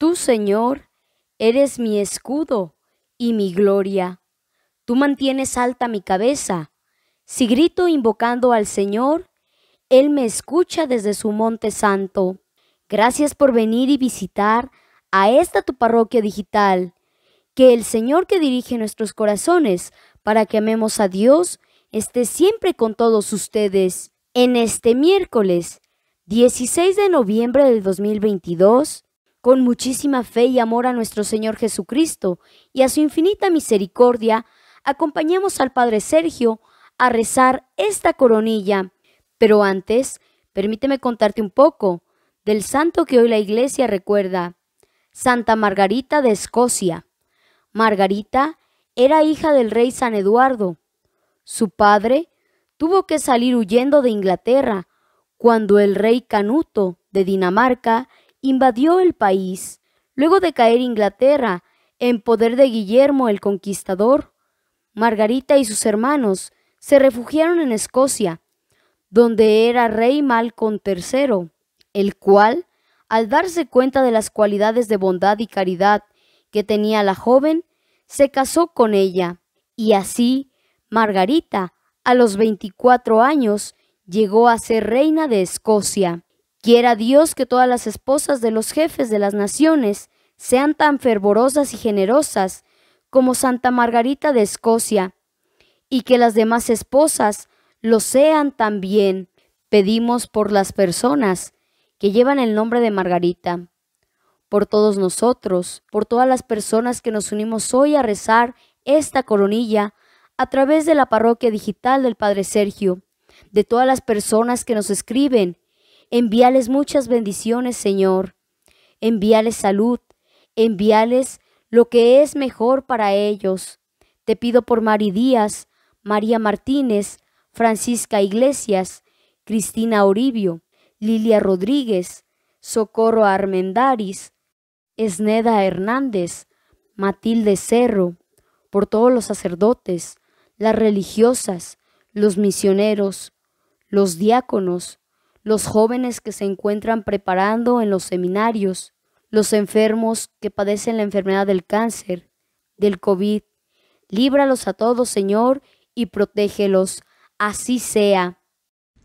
Tú, Señor, eres mi escudo y mi gloria. Tú mantienes alta mi cabeza. Si grito invocando al Señor, Él me escucha desde su monte santo. Gracias por venir y visitar a esta tu parroquia digital. Que el Señor que dirige nuestros corazones para que amemos a Dios esté siempre con todos ustedes. En este miércoles 16 de noviembre del 2022, con muchísima fe y amor a nuestro Señor Jesucristo y a su infinita misericordia, acompañemos al Padre Sergio a rezar esta coronilla. Pero antes, permíteme contarte un poco del santo que hoy la Iglesia recuerda, Santa Margarita de Escocia. Margarita era hija del rey San Eduardo. Su padre tuvo que salir huyendo de Inglaterra cuando el rey Canuto de Dinamarca invadió el país. Luego de caer Inglaterra en poder de Guillermo el Conquistador, Margarita y sus hermanos se refugiaron en Escocia, donde era rey Malcolm III, el cual, al darse cuenta de las cualidades de bondad y caridad que tenía la joven, se casó con ella, y así Margarita, a los 24 años, llegó a ser reina de Escocia. Quiera Dios que todas las esposas de los jefes de las naciones sean tan fervorosas y generosas como Santa Margarita de Escocia, y que las demás esposas lo sean también. Pedimos por las personas que llevan el nombre de Margarita, por todos nosotros, por todas las personas que nos unimos hoy a rezar esta coronilla a través de la parroquia digital del Padre Sergio, de todas las personas que nos escriben Envíales muchas bendiciones, Señor. Envíales salud. Envíales lo que es mejor para ellos. Te pido por Mari Díaz, María Martínez, Francisca Iglesias, Cristina Oribio, Lilia Rodríguez, Socorro Armendaris, Esneda Hernández, Matilde Cerro, por todos los sacerdotes, las religiosas, los misioneros, los diáconos, los jóvenes que se encuentran preparando en los seminarios, los enfermos que padecen la enfermedad del cáncer, del COVID. Líbralos a todos, Señor, y protégelos. Así sea.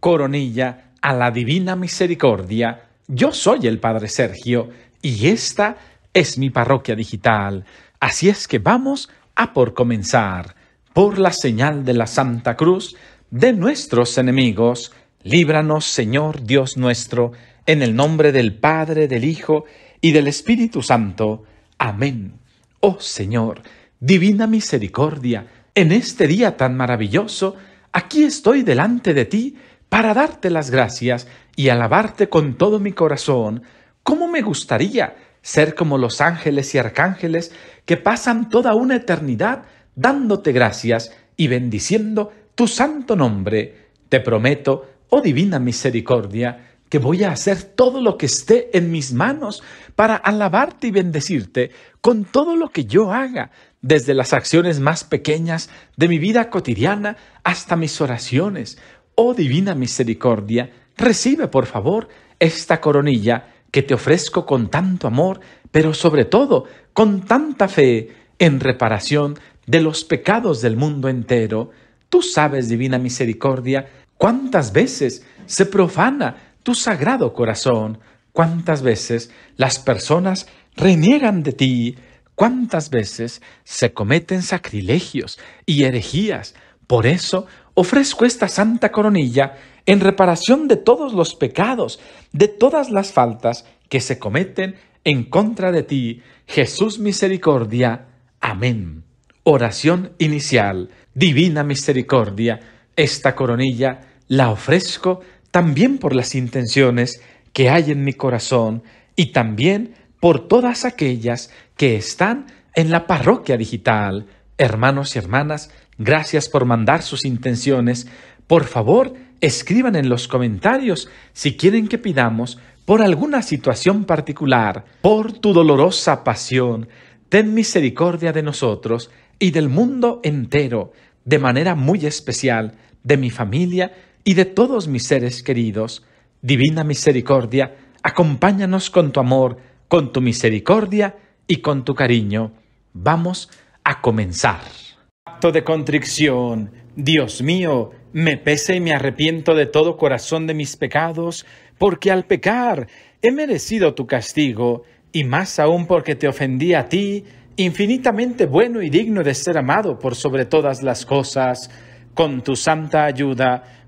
Coronilla a la Divina Misericordia. Yo soy el Padre Sergio y esta es mi parroquia digital. Así es que vamos a por comenzar. Por la señal de la Santa Cruz de nuestros enemigos Líbranos, Señor Dios nuestro, en el nombre del Padre, del Hijo y del Espíritu Santo. Amén. Oh Señor, divina misericordia, en este día tan maravilloso, aquí estoy delante de ti para darte las gracias y alabarte con todo mi corazón. ¿Cómo me gustaría ser como los ángeles y arcángeles que pasan toda una eternidad dándote gracias y bendiciendo tu santo nombre? Te prometo oh divina misericordia, que voy a hacer todo lo que esté en mis manos para alabarte y bendecirte con todo lo que yo haga, desde las acciones más pequeñas de mi vida cotidiana hasta mis oraciones. Oh divina misericordia, recibe por favor esta coronilla que te ofrezco con tanto amor, pero sobre todo con tanta fe en reparación de los pecados del mundo entero. Tú sabes, divina misericordia, ¿Cuántas veces se profana tu sagrado corazón? ¿Cuántas veces las personas reniegan de ti? ¿Cuántas veces se cometen sacrilegios y herejías? Por eso ofrezco esta santa coronilla en reparación de todos los pecados, de todas las faltas que se cometen en contra de ti, Jesús misericordia. Amén. Oración inicial. Divina misericordia, esta coronilla la ofrezco también por las intenciones que hay en mi corazón y también por todas aquellas que están en la parroquia digital. Hermanos y hermanas, gracias por mandar sus intenciones. Por favor, escriban en los comentarios si quieren que pidamos por alguna situación particular, por tu dolorosa pasión, ten misericordia de nosotros y del mundo entero, de manera muy especial, de mi familia y de todos mis seres queridos, divina misericordia, acompáñanos con tu amor, con tu misericordia y con tu cariño. Vamos a comenzar. Acto de contrición. Dios mío, me pese y me arrepiento de todo corazón de mis pecados, porque al pecar he merecido tu castigo, y más aún porque te ofendí a ti, infinitamente bueno y digno de ser amado por sobre todas las cosas. Con tu santa ayuda,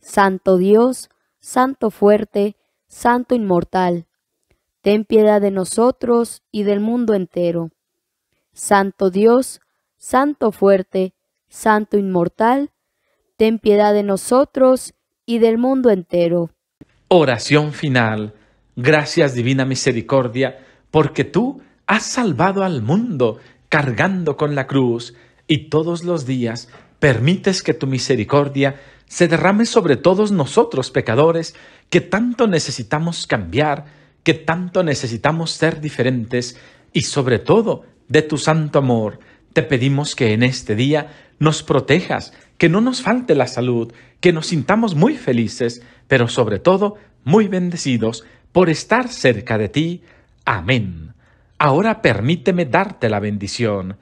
Santo Dios, Santo fuerte, Santo inmortal, ten piedad de nosotros y del mundo entero. Santo Dios, Santo fuerte, Santo inmortal, ten piedad de nosotros y del mundo entero. Oración final. Gracias Divina Misericordia, porque tú has salvado al mundo cargando con la cruz y todos los días permites que tu misericordia se derrame sobre todos nosotros pecadores que tanto necesitamos cambiar, que tanto necesitamos ser diferentes y sobre todo de tu santo amor. Te pedimos que en este día nos protejas, que no nos falte la salud, que nos sintamos muy felices, pero sobre todo muy bendecidos por estar cerca de ti. Amén. Ahora permíteme darte la bendición.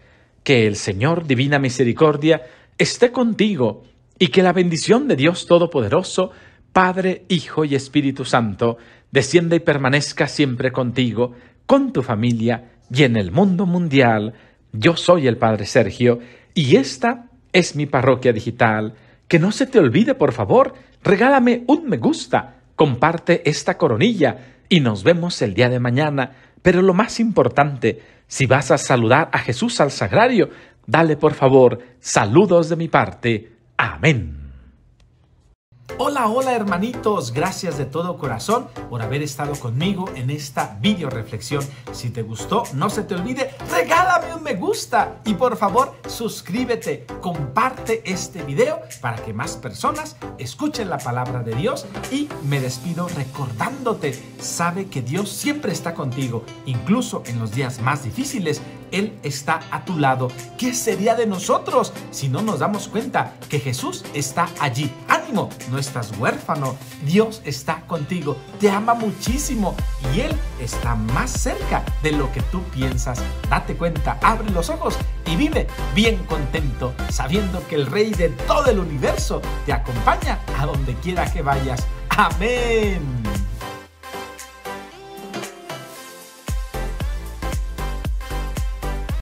Que el Señor Divina Misericordia esté contigo y que la bendición de Dios Todopoderoso, Padre, Hijo y Espíritu Santo, descienda y permanezca siempre contigo, con tu familia y en el mundo mundial. Yo soy el Padre Sergio y esta es mi parroquia digital. Que no se te olvide, por favor, regálame un me gusta, comparte esta coronilla y nos vemos el día de mañana. Pero lo más importante, si vas a saludar a Jesús al Sagrario, dale por favor saludos de mi parte Amén. Hola, hola hermanitos, gracias de todo corazón por haber estado conmigo en esta video reflexión. Si te gustó, no se te olvide, regálame un me gusta y por favor suscríbete, comparte este video para que más personas escuchen la palabra de Dios y me despido recordándote, sabe que Dios siempre está contigo, incluso en los días más difíciles. Él está a tu lado. ¿Qué sería de nosotros si no nos damos cuenta que Jesús está allí? Ánimo, estás huérfano, Dios está contigo, te ama muchísimo y Él está más cerca de lo que tú piensas. Date cuenta, abre los ojos y vive bien contento, sabiendo que el Rey de todo el universo te acompaña a donde quiera que vayas. Amén.